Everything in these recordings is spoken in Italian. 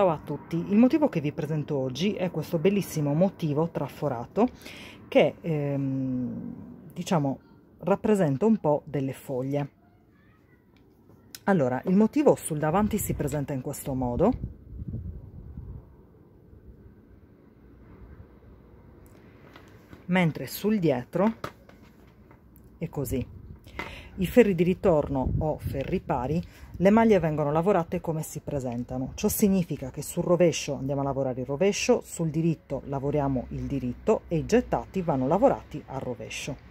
Ciao a tutti, il motivo che vi presento oggi è questo bellissimo motivo traforato che ehm, diciamo rappresenta un po' delle foglie. Allora, il motivo sul davanti si presenta in questo modo. Mentre sul dietro è così. I ferri di ritorno o ferri pari, le maglie vengono lavorate come si presentano. Ciò significa che sul rovescio andiamo a lavorare il rovescio, sul diritto lavoriamo il diritto e i gettati vanno lavorati al rovescio.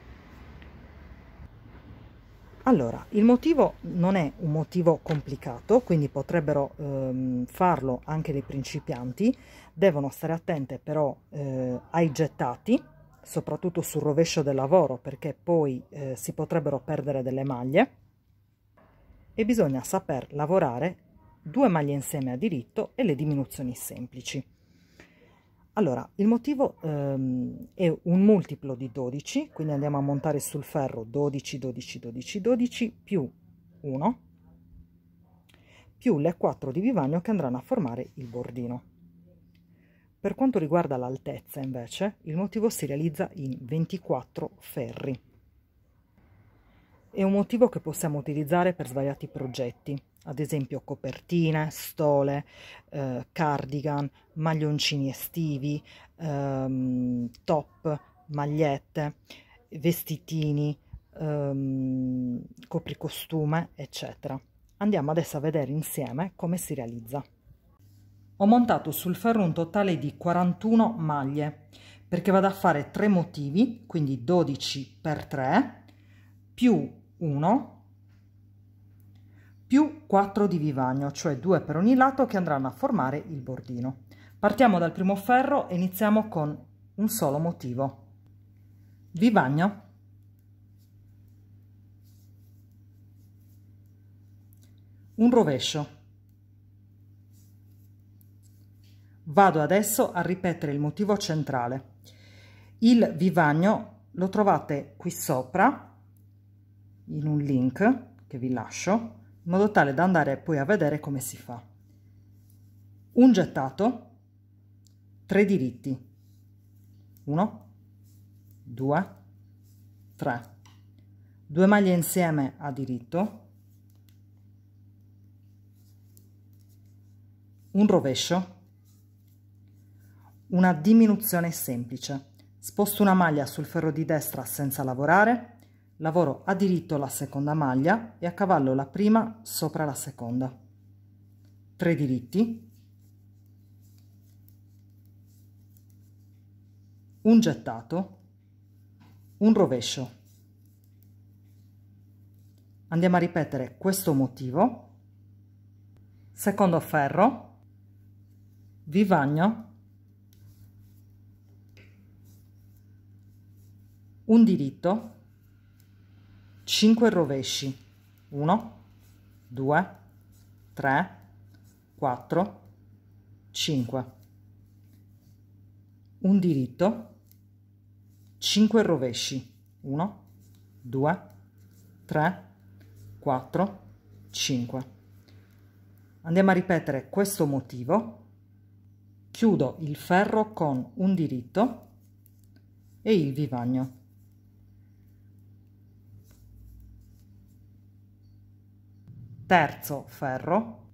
Allora, il motivo non è un motivo complicato, quindi potrebbero ehm, farlo anche dei principianti, devono stare attente però eh, ai gettati soprattutto sul rovescio del lavoro perché poi eh, si potrebbero perdere delle maglie e bisogna saper lavorare due maglie insieme a diritto e le diminuzioni semplici. Allora, il motivo ehm, è un multiplo di 12, quindi andiamo a montare sul ferro 12, 12, 12, 12 più 1 più le 4 di vivagno che andranno a formare il bordino. Per quanto riguarda l'altezza, invece, il motivo si realizza in 24 ferri. È un motivo che possiamo utilizzare per svariati progetti, ad esempio copertine, stole, eh, cardigan, maglioncini estivi, ehm, top, magliette, vestitini, ehm, copricostume, eccetera. Andiamo adesso a vedere insieme come si realizza ho montato sul ferro un totale di 41 maglie perché vado a fare tre motivi quindi 12 per 3 più 1 più 4 di vivagno cioè 2 per ogni lato che andranno a formare il bordino partiamo dal primo ferro e iniziamo con un solo motivo vivagno un rovescio Vado adesso a ripetere il motivo centrale. Il vivagno lo trovate qui sopra in un link che vi lascio in modo tale da andare poi a vedere come si fa. Un gettato, tre diritti, 1, 2, 3, due maglie insieme a diritto, un rovescio una diminuzione semplice. Sposto una maglia sul ferro di destra senza lavorare, lavoro a diritto la seconda maglia e a cavallo la prima sopra la seconda. 3 diritti, un gettato, un rovescio. Andiamo a ripetere questo motivo, secondo ferro, vivagno un diritto 5 rovesci 1 2 3 4 5 un diritto 5 rovesci 1 2 3 4 5 andiamo a ripetere questo motivo chiudo il ferro con un diritto e il vivagno terzo ferro,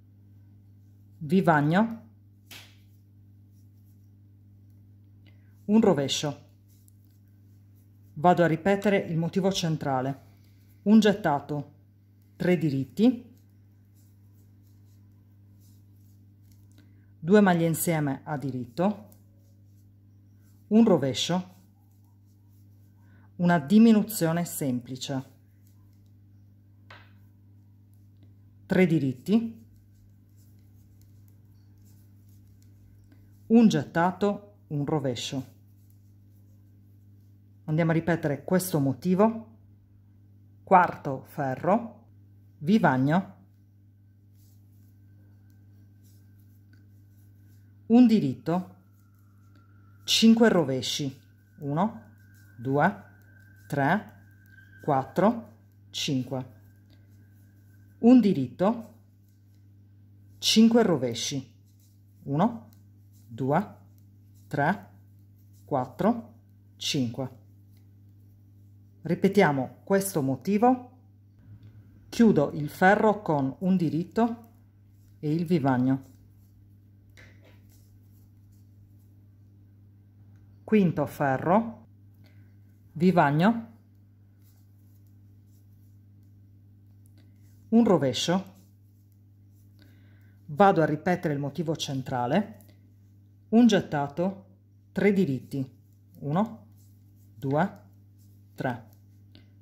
vivagno, un rovescio. Vado a ripetere il motivo centrale. Un gettato, tre diritti, due maglie insieme a diritto, un rovescio, una diminuzione semplice. 3 diritti, un gettato, un rovescio. Andiamo a ripetere questo motivo, quarto ferro, vivagno, un diritto, cinque rovesci, 1, 2, 3, 4, 5 un diritto 5 rovesci 1 2 3 4 5 ripetiamo questo motivo chiudo il ferro con un diritto e il vivagno quinto ferro vivagno un rovescio, vado a ripetere il motivo centrale, un gettato, tre diritti, 1, 2, 3,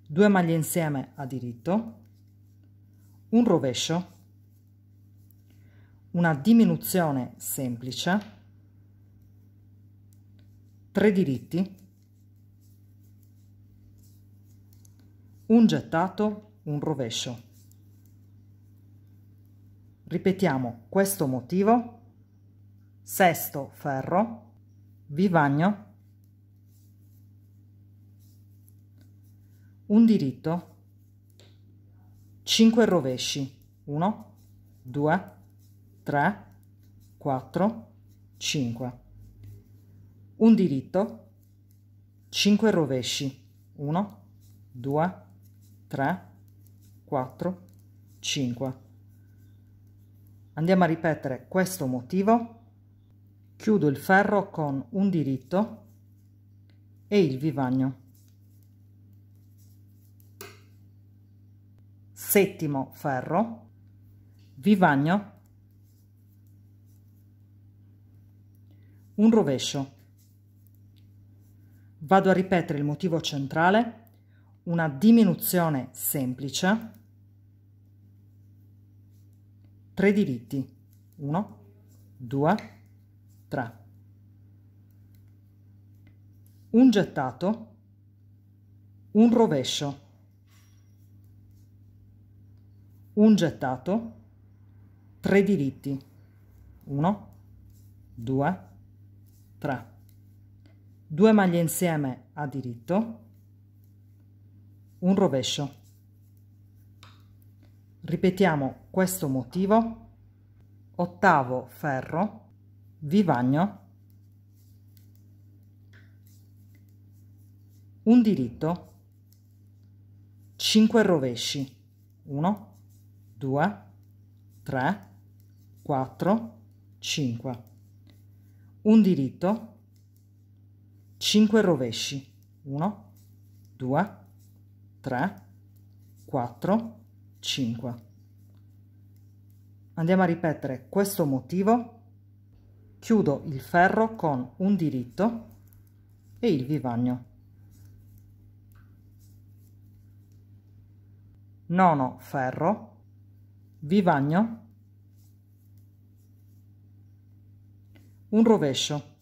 due maglie insieme a diritto, un rovescio, una diminuzione semplice, tre diritti, un gettato, un rovescio. Ripetiamo questo motivo, sesto ferro, vivagno, un diritto, 5 rovesci, 1, 2, 3, 4, 5, un diritto, 5 rovesci, 1, 2, 3, 4, 5 andiamo a ripetere questo motivo chiudo il ferro con un diritto e il vivagno settimo ferro vivagno un rovescio vado a ripetere il motivo centrale una diminuzione semplice 3 diritti 1 2 3 un gettato un rovescio un gettato tre diritti Uno, due, tre. Due maglie insieme a diritto un rovescio Ripetiamo questo motivo, ottavo ferro, vivagno, un diritto, cinque rovesci, 1, 2, 3, 4, 5, un diritto, cinque rovesci, 1, 2, 3, 4, 5. 5. Andiamo a ripetere questo motivo, chiudo il ferro con un diritto e il vivagno. Nono ferro, vivagno, un rovescio,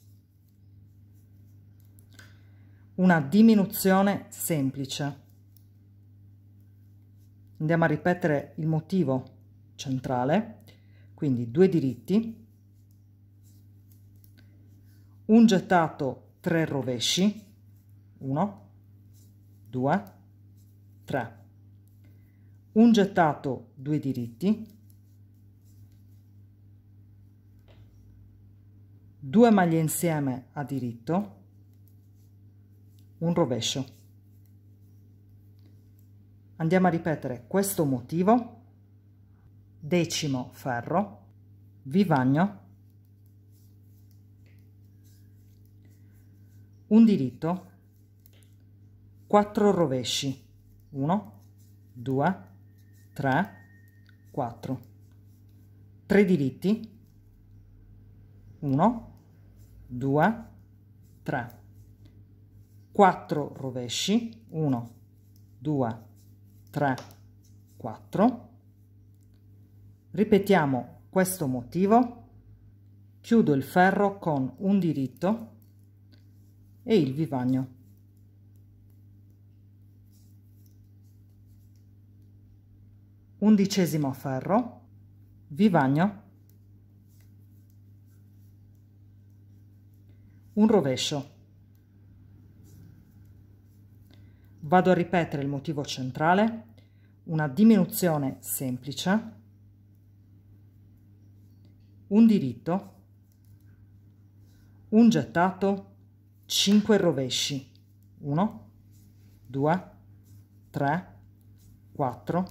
una diminuzione semplice andiamo a ripetere il motivo centrale, quindi due diritti, un gettato, tre rovesci, 1, 2, 3, un gettato, due diritti, due maglie insieme a diritto, un rovescio andiamo a ripetere questo motivo decimo ferro vivagno un diritto 4 rovesci 1 2 3 4 3 diritti 1 2 3 4 rovesci 1 2 3, 4. Ripetiamo questo motivo, chiudo il ferro con un diritto e il vivagno. Undicesimo ferro, vivagno, un rovescio. Vado a ripetere il motivo centrale, una diminuzione semplice, un diritto, un gettato, 5 rovesci, 1, 2, 3, 4,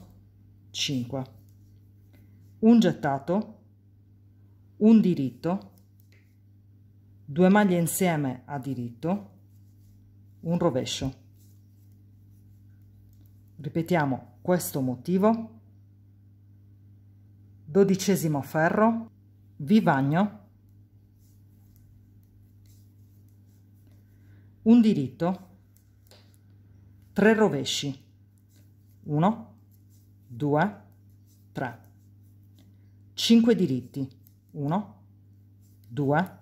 5, un gettato, un diritto, due maglie insieme a diritto, un rovescio. Ripetiamo questo motivo. Dodicesimo ferro, vivagno, un diritto, tre rovesci, 1, 2, 3, 5 diritti, 1, 2,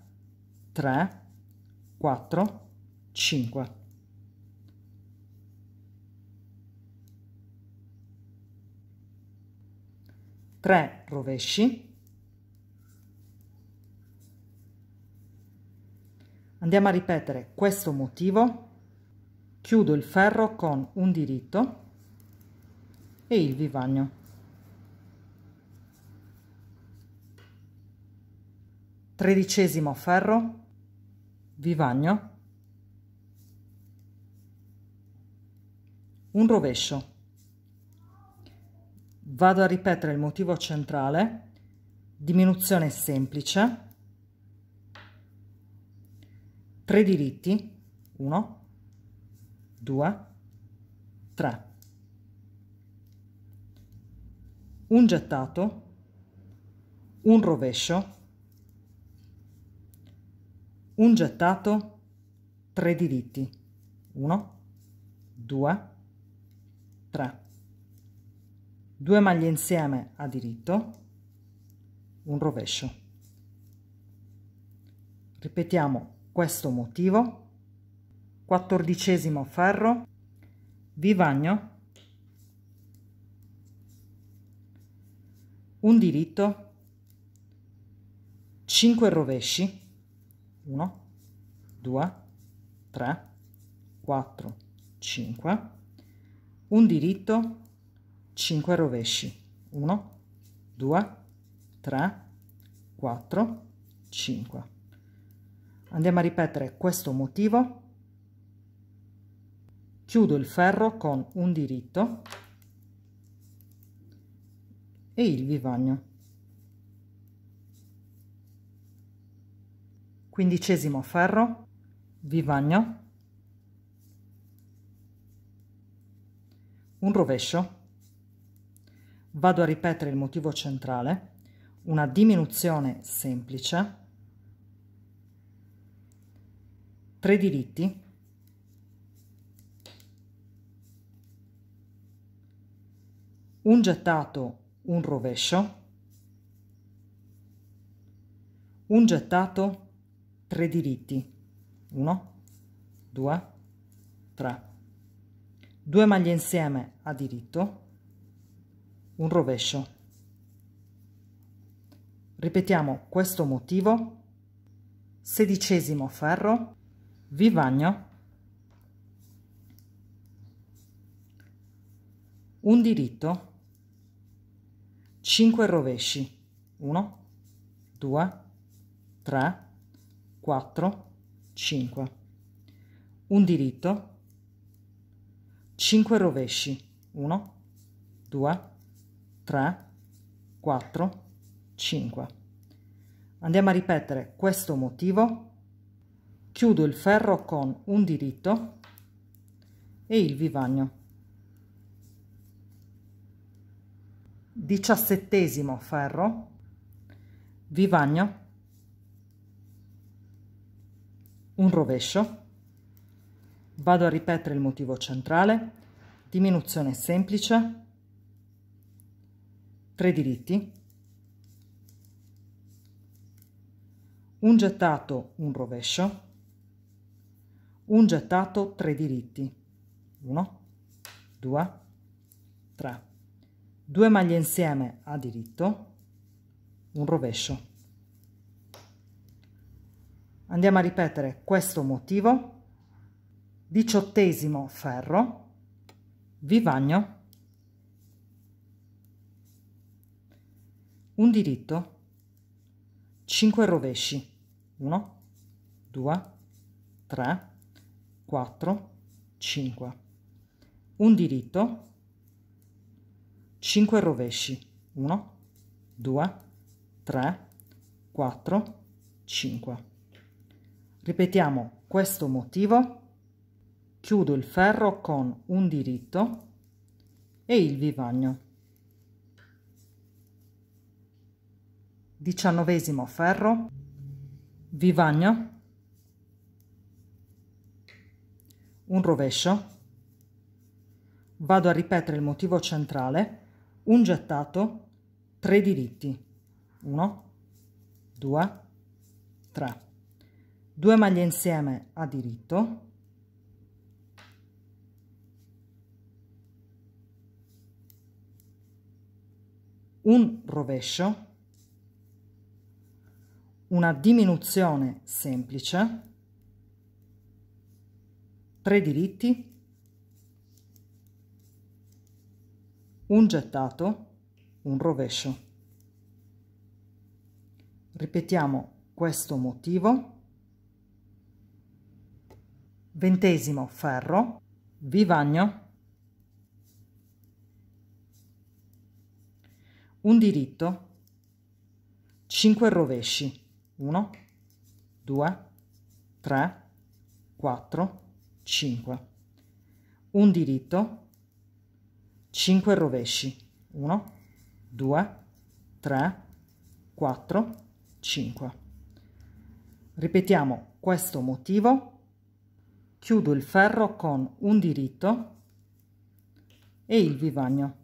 3, 4, 5. 3 rovesci. Andiamo a ripetere questo motivo. Chiudo il ferro con un diritto e il vivagno. Tredicesimo ferro, vivagno, un rovescio vado a ripetere il motivo centrale diminuzione semplice 3 diritti 1 2 3 un gettato un rovescio un gettato 3 diritti 1 2 3 due maglie insieme a diritto un rovescio ripetiamo questo motivo quattordicesimo ferro vivagno un diritto 5 rovesci 1 2 3 4 5 un diritto 5 rovesci 1 2 3 4 5 andiamo a ripetere questo motivo chiudo il ferro con un diritto e il vivagno quindicesimo ferro vivagno un rovescio vado a ripetere il motivo centrale, una diminuzione semplice, 3 diritti, un gettato, un rovescio, un gettato, 3 diritti, 1, 2, 3, due maglie insieme a diritto, un rovescio. Ripetiamo questo motivo, sedicesimo ferro, vivagno, un diritto, 5 rovesci, 1, 2, 3, 4, 5, un diritto, 5 rovesci, 1, 2, 3, 3, 4, 5. Andiamo a ripetere questo motivo, chiudo il ferro con un diritto e il vivagno. Diciassettesimo ferro, vivagno, un rovescio, vado a ripetere il motivo centrale, diminuzione semplice, 3 diritti, un gettato, un rovescio, un gettato, 3 diritti, 1, 2, 3, due maglie insieme a diritto, un rovescio. Andiamo a ripetere questo motivo, diciottesimo ferro, vivagno, un diritto, 5 rovesci, 1, 2, 3, 4, 5, un diritto, 5 rovesci, 1, 2, 3, 4, 5. Ripetiamo questo motivo, chiudo il ferro con un diritto e il vivagno. diciannovesimo ferro, vivagno, un rovescio, vado a ripetere il motivo centrale, un gettato, tre diritti, 1, 2, 3, 2 maglie insieme a diritto, un rovescio, una diminuzione semplice, 3 diritti, un gettato, un rovescio. Ripetiamo questo motivo. Ventesimo ferro, vivagno, un diritto, 5 rovesci. 1, 2, 3, 4, 5. Un diritto, 5 rovesci. 1, 2, 3, 4, 5. Ripetiamo questo motivo. Chiudo il ferro con un diritto e il vivagno.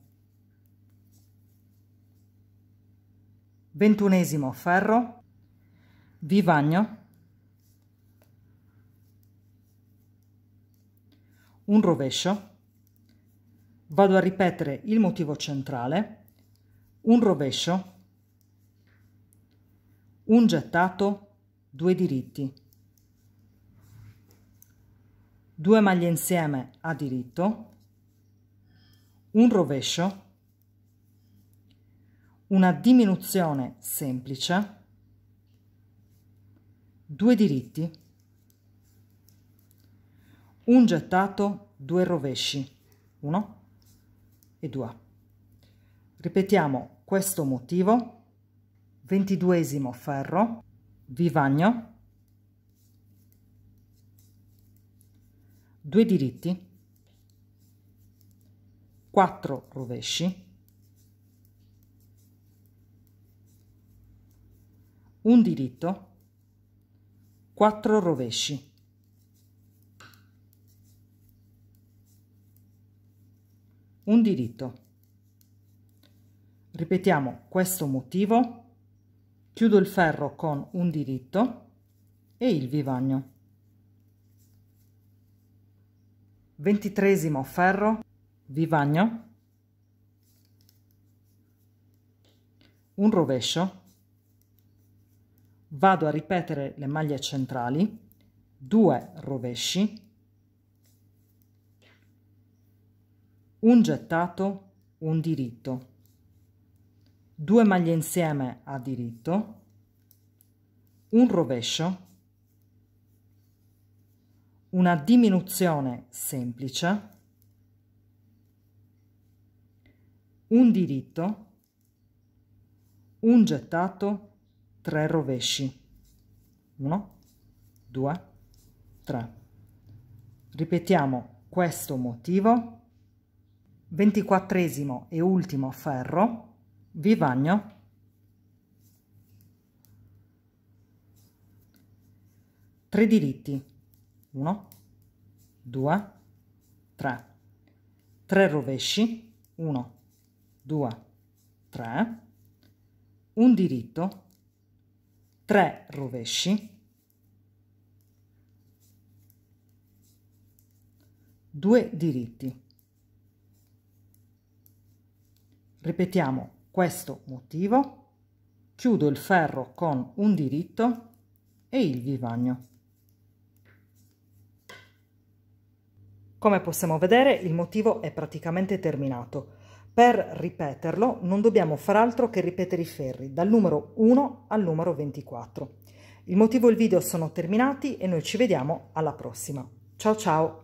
Ventunesimo ferro, vivagno, un rovescio, vado a ripetere il motivo centrale, un rovescio, un gettato, due diritti, due maglie insieme a diritto, un rovescio, una diminuzione semplice, due diritti, un gettato, due rovesci, 1 e 2. Ripetiamo questo motivo, ventiduesimo ferro, vivagno, due diritti, quattro rovesci, un diritto, 4 rovesci. Un diritto. Ripetiamo questo motivo, chiudo il ferro con un diritto e il vivagno. Ventitresimo ferro, vivagno, un rovescio vado a ripetere le maglie centrali, 2 rovesci, un gettato, un diritto, 2 maglie insieme a diritto, un rovescio, una diminuzione semplice, un diritto, un gettato, tre rovesci 1 2 3 ripetiamo questo motivo ventiquattresimo e ultimo ferro vivagno tre diritti 1 2 3 3 rovesci 1 2 3 un diritto 3 rovesci, 2 diritti. Ripetiamo questo motivo, chiudo il ferro con un diritto e il vivagno. Come possiamo vedere il motivo è praticamente terminato. Per ripeterlo non dobbiamo far altro che ripetere i ferri dal numero 1 al numero 24. Il motivo e il video sono terminati e noi ci vediamo alla prossima. Ciao ciao!